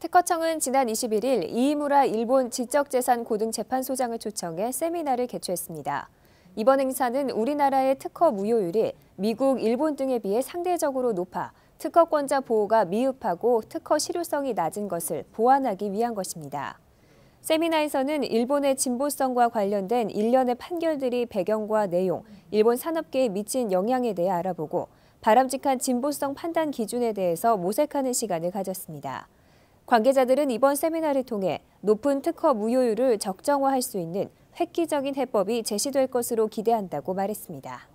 특허청은 지난 21일 이이무라 일본 지적재산 고등재판소장을 초청해 세미나를 개최했습니다. 이번 행사는 우리나라의 특허 무효율이 미국, 일본 등에 비해 상대적으로 높아 특허권자 보호가 미흡하고 특허 실효성이 낮은 것을 보완하기 위한 것입니다. 세미나에서는 일본의 진보성과 관련된 일련의 판결들이 배경과 내용, 일본 산업계에 미친 영향에 대해 알아보고 바람직한 진보성 판단 기준에 대해서 모색하는 시간을 가졌습니다. 관계자들은 이번 세미나를 통해 높은 특허 무효율을 적정화할 수 있는 획기적인 해법이 제시될 것으로 기대한다고 말했습니다.